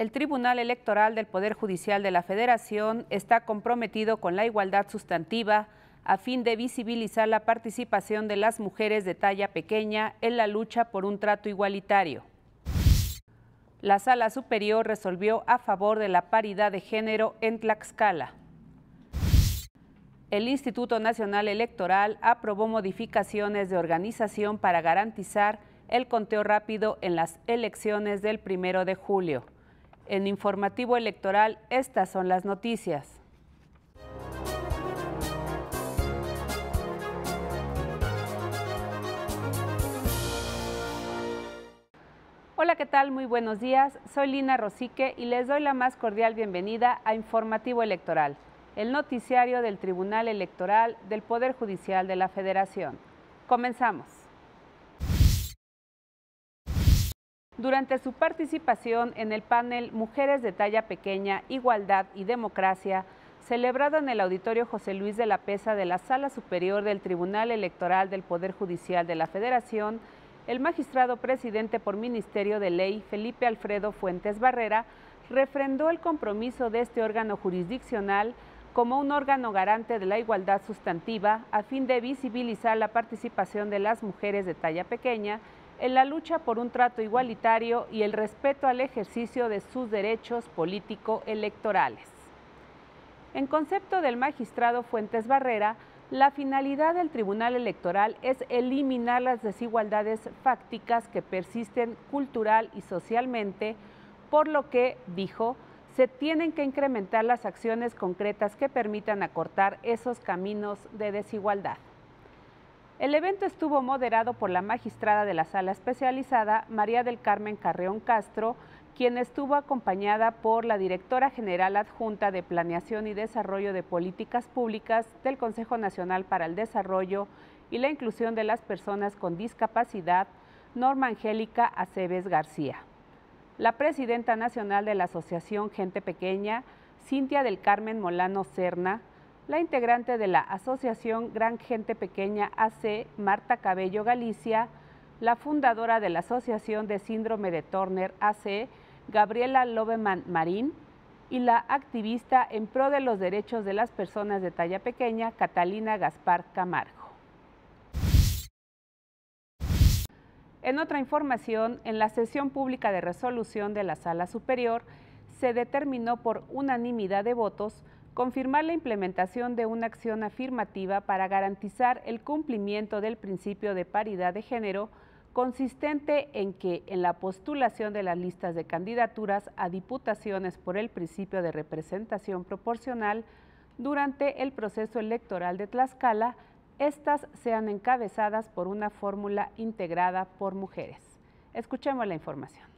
el Tribunal Electoral del Poder Judicial de la Federación está comprometido con la igualdad sustantiva a fin de visibilizar la participación de las mujeres de talla pequeña en la lucha por un trato igualitario. La Sala Superior resolvió a favor de la paridad de género en Tlaxcala. El Instituto Nacional Electoral aprobó modificaciones de organización para garantizar el conteo rápido en las elecciones del primero de julio. En Informativo Electoral, estas son las noticias. Hola, ¿qué tal? Muy buenos días. Soy Lina Rosique y les doy la más cordial bienvenida a Informativo Electoral, el noticiario del Tribunal Electoral del Poder Judicial de la Federación. Comenzamos. durante su participación en el panel Mujeres de Talla Pequeña, Igualdad y Democracia, celebrado en el auditorio José Luis de la Pesa de la Sala Superior del Tribunal Electoral del Poder Judicial de la Federación, el magistrado presidente por Ministerio de Ley, Felipe Alfredo Fuentes Barrera, refrendó el compromiso de este órgano jurisdiccional como un órgano garante de la igualdad sustantiva a fin de visibilizar la participación de las mujeres de talla pequeña en la lucha por un trato igualitario y el respeto al ejercicio de sus derechos político-electorales. En concepto del magistrado Fuentes Barrera, la finalidad del Tribunal Electoral es eliminar las desigualdades fácticas que persisten cultural y socialmente, por lo que, dijo, se tienen que incrementar las acciones concretas que permitan acortar esos caminos de desigualdad. El evento estuvo moderado por la magistrada de la sala especializada, María del Carmen Carreón Castro, quien estuvo acompañada por la directora general adjunta de Planeación y Desarrollo de Políticas Públicas del Consejo Nacional para el Desarrollo y la Inclusión de las Personas con Discapacidad, Norma Angélica Aceves García. La presidenta nacional de la Asociación Gente Pequeña, Cintia del Carmen Molano Cerna, la integrante de la Asociación Gran Gente Pequeña AC, Marta Cabello Galicia, la fundadora de la Asociación de Síndrome de Turner AC, Gabriela Lobeman Marín, y la activista en pro de los derechos de las personas de talla pequeña, Catalina Gaspar Camargo. En otra información, en la sesión pública de resolución de la Sala Superior, se determinó por unanimidad de votos confirmar la implementación de una acción afirmativa para garantizar el cumplimiento del principio de paridad de género, consistente en que en la postulación de las listas de candidaturas a diputaciones por el principio de representación proporcional, durante el proceso electoral de Tlaxcala, estas sean encabezadas por una fórmula integrada por mujeres. Escuchemos la información.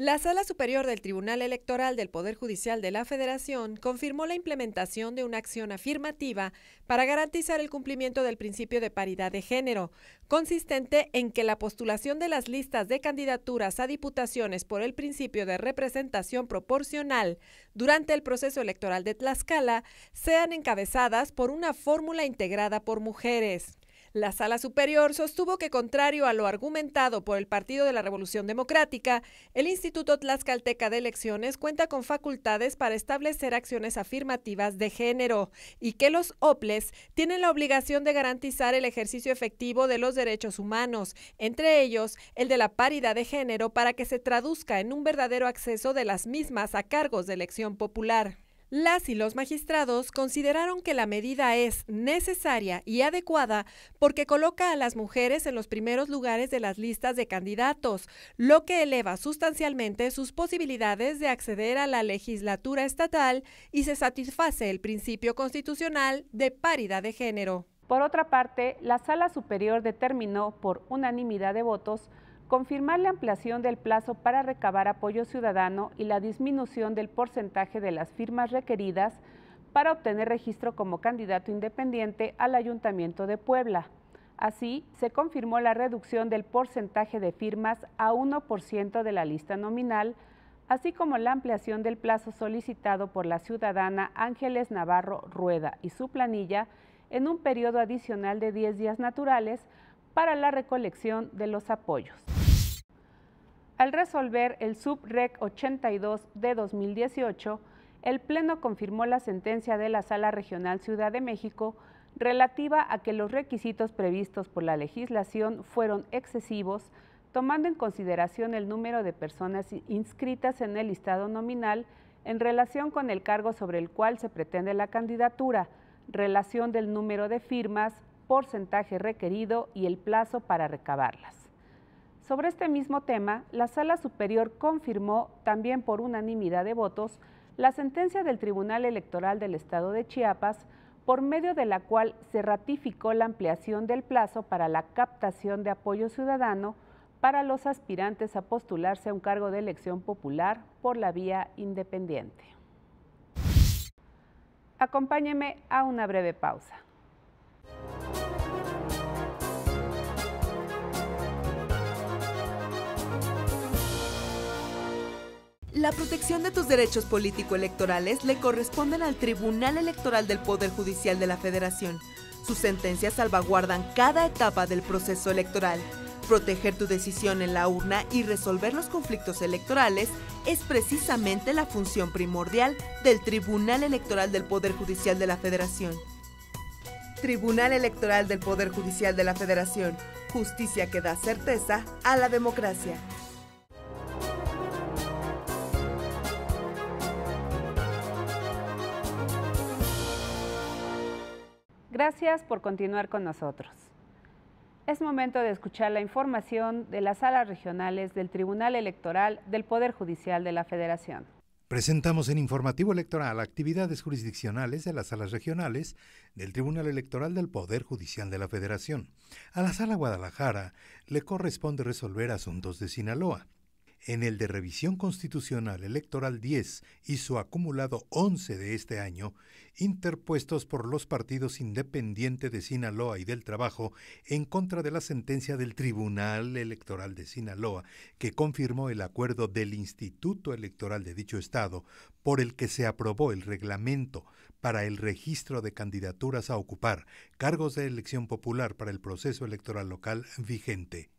La Sala Superior del Tribunal Electoral del Poder Judicial de la Federación confirmó la implementación de una acción afirmativa para garantizar el cumplimiento del principio de paridad de género, consistente en que la postulación de las listas de candidaturas a diputaciones por el principio de representación proporcional durante el proceso electoral de Tlaxcala sean encabezadas por una fórmula integrada por mujeres. La sala superior sostuvo que, contrario a lo argumentado por el Partido de la Revolución Democrática, el Instituto Tlaxcalteca de Elecciones cuenta con facultades para establecer acciones afirmativas de género y que los OPLES tienen la obligación de garantizar el ejercicio efectivo de los derechos humanos, entre ellos el de la paridad de género, para que se traduzca en un verdadero acceso de las mismas a cargos de elección popular. Las y los magistrados consideraron que la medida es necesaria y adecuada porque coloca a las mujeres en los primeros lugares de las listas de candidatos, lo que eleva sustancialmente sus posibilidades de acceder a la legislatura estatal y se satisface el principio constitucional de paridad de género. Por otra parte, la Sala Superior determinó por unanimidad de votos confirmar la ampliación del plazo para recabar apoyo ciudadano y la disminución del porcentaje de las firmas requeridas para obtener registro como candidato independiente al Ayuntamiento de Puebla. Así, se confirmó la reducción del porcentaje de firmas a 1% de la lista nominal, así como la ampliación del plazo solicitado por la ciudadana Ángeles Navarro Rueda y su planilla en un periodo adicional de 10 días naturales para la recolección de los apoyos. Al resolver el subrec 82 de 2018, el Pleno confirmó la sentencia de la Sala Regional Ciudad de México relativa a que los requisitos previstos por la legislación fueron excesivos, tomando en consideración el número de personas inscritas en el listado nominal en relación con el cargo sobre el cual se pretende la candidatura, relación del número de firmas, porcentaje requerido y el plazo para recabarlas. Sobre este mismo tema, la Sala Superior confirmó, también por unanimidad de votos, la sentencia del Tribunal Electoral del Estado de Chiapas, por medio de la cual se ratificó la ampliación del plazo para la captación de apoyo ciudadano para los aspirantes a postularse a un cargo de elección popular por la vía independiente. Acompáñeme a una breve pausa. La protección de tus derechos político-electorales le corresponden al Tribunal Electoral del Poder Judicial de la Federación. Sus sentencias salvaguardan cada etapa del proceso electoral. Proteger tu decisión en la urna y resolver los conflictos electorales es precisamente la función primordial del Tribunal Electoral del Poder Judicial de la Federación. Tribunal Electoral del Poder Judicial de la Federación. Justicia que da certeza a la democracia. Gracias por continuar con nosotros. Es momento de escuchar la información de las salas regionales del Tribunal Electoral del Poder Judicial de la Federación. Presentamos en Informativo Electoral actividades jurisdiccionales de las salas regionales del Tribunal Electoral del Poder Judicial de la Federación. A la Sala Guadalajara le corresponde resolver asuntos de Sinaloa en el de Revisión Constitucional Electoral 10 y su acumulado 11 de este año, interpuestos por los partidos independientes de Sinaloa y del Trabajo en contra de la sentencia del Tribunal Electoral de Sinaloa, que confirmó el acuerdo del Instituto Electoral de dicho Estado, por el que se aprobó el reglamento para el registro de candidaturas a ocupar cargos de elección popular para el proceso electoral local vigente.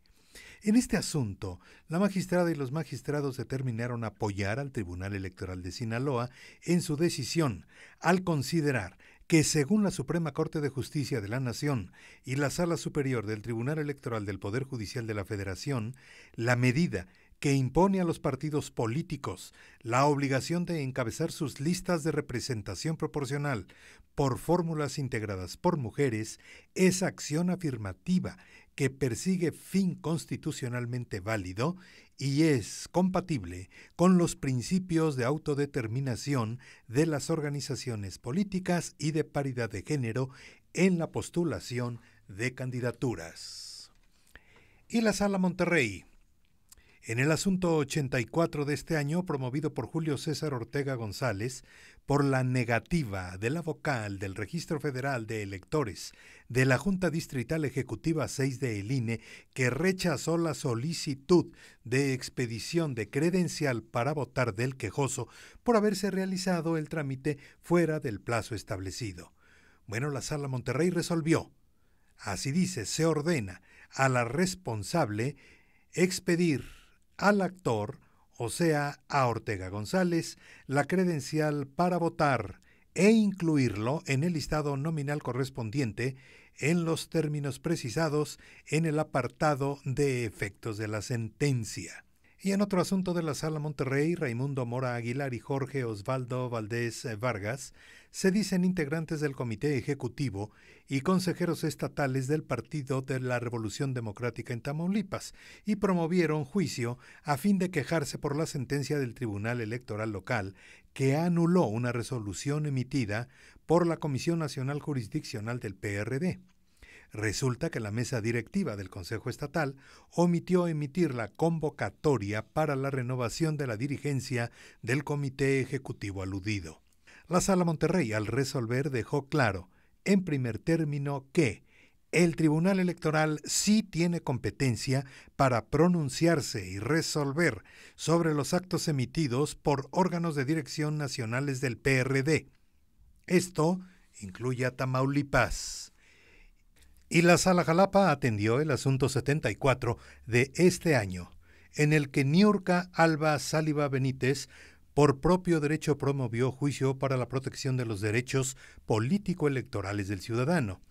En este asunto, la magistrada y los magistrados determinaron apoyar al Tribunal Electoral de Sinaloa en su decisión al considerar que según la Suprema Corte de Justicia de la Nación y la Sala Superior del Tribunal Electoral del Poder Judicial de la Federación, la medida que impone a los partidos políticos la obligación de encabezar sus listas de representación proporcional por fórmulas integradas por mujeres es acción afirmativa que persigue fin constitucionalmente válido y es compatible con los principios de autodeterminación de las organizaciones políticas y de paridad de género en la postulación de candidaturas. Y la Sala Monterrey en el asunto 84 de este año, promovido por Julio César Ortega González, por la negativa de la vocal del Registro Federal de Electores de la Junta Distrital Ejecutiva 6 de el INE, que rechazó la solicitud de expedición de credencial para votar del quejoso por haberse realizado el trámite fuera del plazo establecido. Bueno, la Sala Monterrey resolvió. Así dice, se ordena a la responsable expedir al actor, o sea, a Ortega González, la credencial para votar e incluirlo en el listado nominal correspondiente en los términos precisados en el apartado de efectos de la sentencia. Y en otro asunto de la Sala Monterrey, Raimundo Mora Aguilar y Jorge Osvaldo Valdés Vargas se dicen integrantes del Comité Ejecutivo y consejeros estatales del Partido de la Revolución Democrática en Tamaulipas y promovieron juicio a fin de quejarse por la sentencia del Tribunal Electoral Local que anuló una resolución emitida por la Comisión Nacional Jurisdiccional del PRD. Resulta que la mesa directiva del Consejo Estatal omitió emitir la convocatoria para la renovación de la dirigencia del comité ejecutivo aludido. La Sala Monterrey, al resolver, dejó claro, en primer término, que el Tribunal Electoral sí tiene competencia para pronunciarse y resolver sobre los actos emitidos por órganos de dirección nacionales del PRD. Esto incluye a Tamaulipas. Y la Sala Jalapa atendió el asunto 74 de este año, en el que Niurka Alba Sáliva Benítez por propio derecho promovió juicio para la protección de los derechos político-electorales del ciudadano.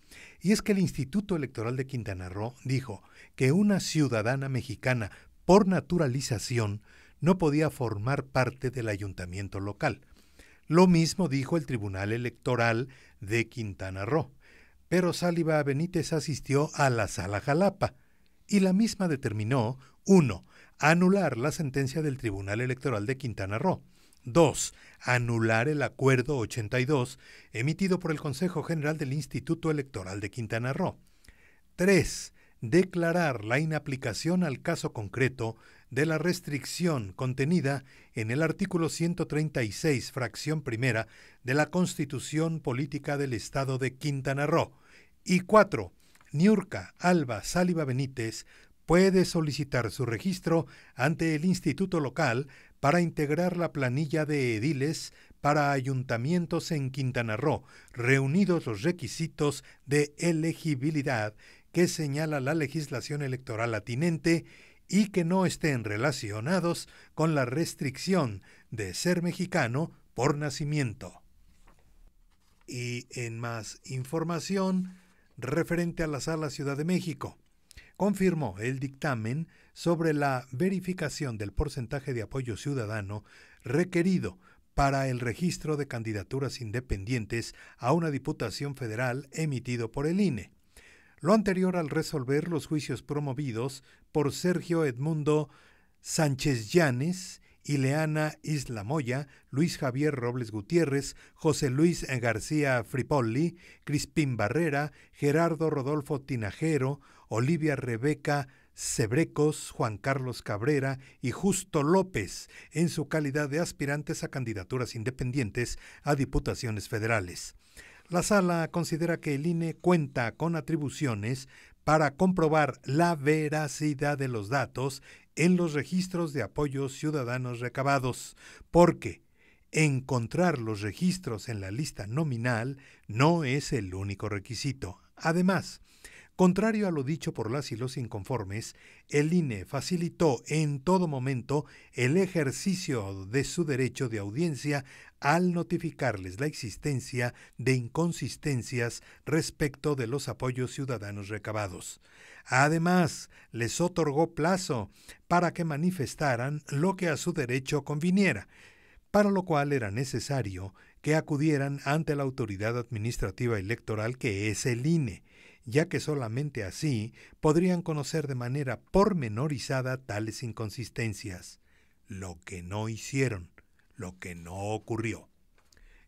Y es que el Instituto Electoral de Quintana Roo dijo que una ciudadana mexicana por naturalización no podía formar parte del ayuntamiento local. Lo mismo dijo el Tribunal Electoral de Quintana Roo. Pero Sáliva Benítez asistió a la sala Jalapa y la misma determinó, uno anular la sentencia del Tribunal Electoral de Quintana Roo. 2. Anular el Acuerdo 82 emitido por el Consejo General del Instituto Electoral de Quintana Roo. 3. Declarar la inaplicación al caso concreto de la restricción contenida en el artículo 136, fracción primera, de la Constitución Política del Estado de Quintana Roo. Y 4. Niurka Alba Sáliva Benítez puede solicitar su registro ante el instituto local para integrar la planilla de ediles para ayuntamientos en Quintana Roo, reunidos los requisitos de elegibilidad que señala la legislación electoral atinente y que no estén relacionados con la restricción de ser mexicano por nacimiento. Y en más información referente a la Sala Ciudad de México, confirmó el dictamen sobre la verificación del porcentaje de apoyo ciudadano requerido para el registro de candidaturas independientes a una Diputación Federal emitido por el INE. Lo anterior al resolver los juicios promovidos por Sergio Edmundo Sánchez Llanes Ileana Isla Moya, Luis Javier Robles Gutiérrez, José Luis García Fripoli, Crispín Barrera, Gerardo Rodolfo Tinajero, Olivia Rebeca Cebrecos, Juan Carlos Cabrera y Justo López en su calidad de aspirantes a candidaturas independientes a diputaciones federales. La sala considera que el INE cuenta con atribuciones para comprobar la veracidad de los datos en los registros de apoyos ciudadanos recabados, porque encontrar los registros en la lista nominal no es el único requisito. Además, Contrario a lo dicho por las y los inconformes, el INE facilitó en todo momento el ejercicio de su derecho de audiencia al notificarles la existencia de inconsistencias respecto de los apoyos ciudadanos recabados. Además, les otorgó plazo para que manifestaran lo que a su derecho conviniera, para lo cual era necesario que acudieran ante la autoridad administrativa electoral que es el INE, ya que solamente así podrían conocer de manera pormenorizada tales inconsistencias, lo que no hicieron, lo que no ocurrió.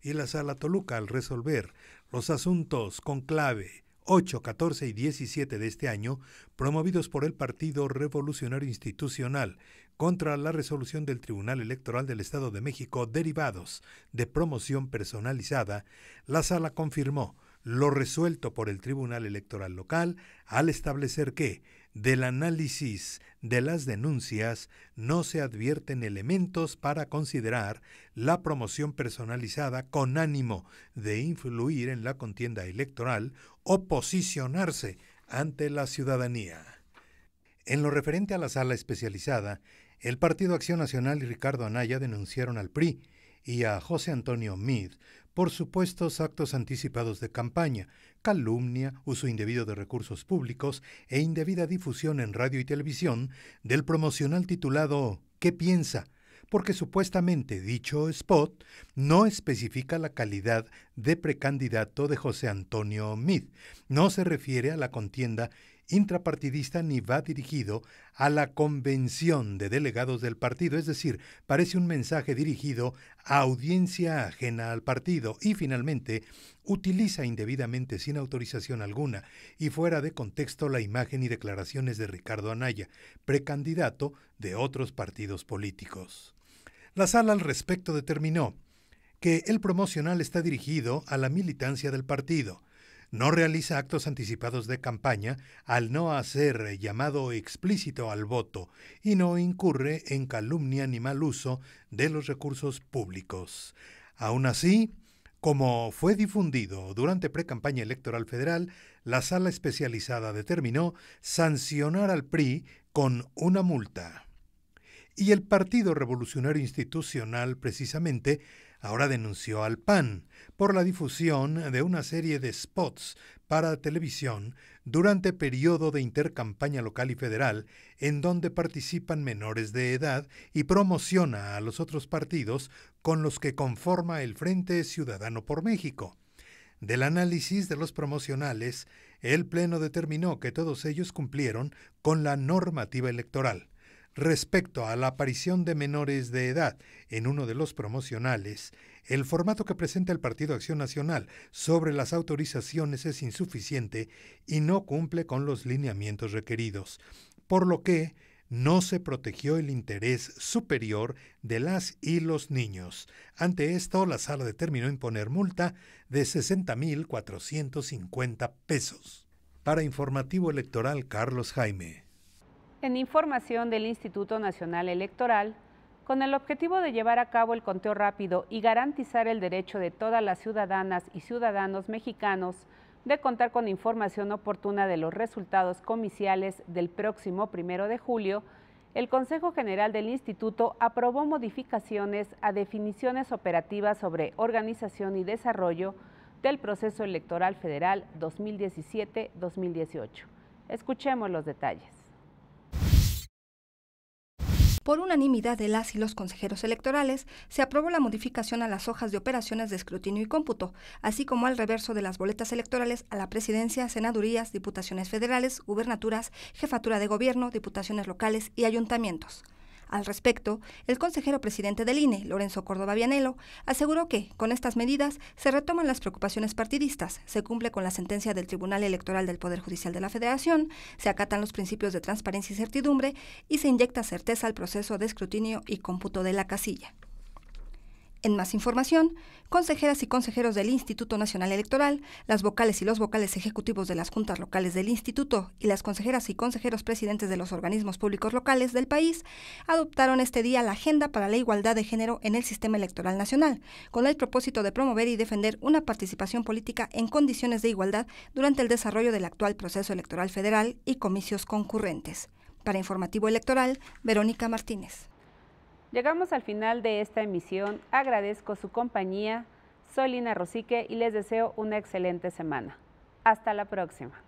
Y la sala Toluca, al resolver los asuntos con clave 8, 14 y 17 de este año, promovidos por el Partido Revolucionario Institucional contra la resolución del Tribunal Electoral del Estado de México derivados de promoción personalizada, la sala confirmó lo resuelto por el Tribunal Electoral Local al establecer que, del análisis de las denuncias no se advierten elementos para considerar la promoción personalizada con ánimo de influir en la contienda electoral o posicionarse ante la ciudadanía. En lo referente a la sala especializada, el Partido Acción Nacional y Ricardo Anaya denunciaron al PRI y a José Antonio Meade por supuestos actos anticipados de campaña, calumnia, uso indebido de recursos públicos e indebida difusión en radio y televisión del promocional titulado ¿Qué piensa? porque supuestamente dicho spot no especifica la calidad de precandidato de José Antonio Mit, no se refiere a la contienda intrapartidista ni va dirigido a la convención de delegados del partido, es decir, parece un mensaje dirigido a audiencia ajena al partido y finalmente utiliza indebidamente sin autorización alguna y fuera de contexto la imagen y declaraciones de Ricardo Anaya, precandidato de otros partidos políticos. La sala al respecto determinó que el promocional está dirigido a la militancia del partido, no realiza actos anticipados de campaña al no hacer llamado explícito al voto y no incurre en calumnia ni mal uso de los recursos públicos. Aún así, como fue difundido durante pre-campaña electoral federal, la sala especializada determinó sancionar al PRI con una multa. Y el Partido Revolucionario Institucional precisamente ahora denunció al PAN por la difusión de una serie de spots para televisión durante periodo de intercampaña local y federal en donde participan menores de edad y promociona a los otros partidos con los que conforma el Frente Ciudadano por México. Del análisis de los promocionales, el Pleno determinó que todos ellos cumplieron con la normativa electoral respecto a la aparición de menores de edad en uno de los promocionales, el formato que presenta el Partido Acción Nacional sobre las autorizaciones es insuficiente y no cumple con los lineamientos requeridos, por lo que no se protegió el interés superior de las y los niños. Ante esto, la sala determinó imponer multa de 60.450 pesos. Para Informativo Electoral, Carlos Jaime en información del Instituto Nacional Electoral, con el objetivo de llevar a cabo el conteo rápido y garantizar el derecho de todas las ciudadanas y ciudadanos mexicanos de contar con información oportuna de los resultados comiciales del próximo primero de julio, el Consejo General del Instituto aprobó modificaciones a definiciones operativas sobre organización y desarrollo del proceso electoral federal 2017-2018. Escuchemos los detalles. Por unanimidad de las y los consejeros electorales, se aprobó la modificación a las hojas de operaciones de escrutinio y cómputo, así como al reverso de las boletas electorales a la presidencia, senadurías, diputaciones federales, gubernaturas, jefatura de gobierno, diputaciones locales y ayuntamientos. Al respecto, el consejero presidente del INE, Lorenzo Córdoba Vianelo, aseguró que, con estas medidas, se retoman las preocupaciones partidistas, se cumple con la sentencia del Tribunal Electoral del Poder Judicial de la Federación, se acatan los principios de transparencia y certidumbre y se inyecta certeza al proceso de escrutinio y cómputo de la casilla. En más información, consejeras y consejeros del Instituto Nacional Electoral, las vocales y los vocales ejecutivos de las juntas locales del instituto y las consejeras y consejeros presidentes de los organismos públicos locales del país adoptaron este día la Agenda para la Igualdad de Género en el Sistema Electoral Nacional, con el propósito de promover y defender una participación política en condiciones de igualdad durante el desarrollo del actual proceso electoral federal y comicios concurrentes. Para Informativo Electoral, Verónica Martínez. Llegamos al final de esta emisión. Agradezco su compañía. Soy Lina Rosique y les deseo una excelente semana. Hasta la próxima.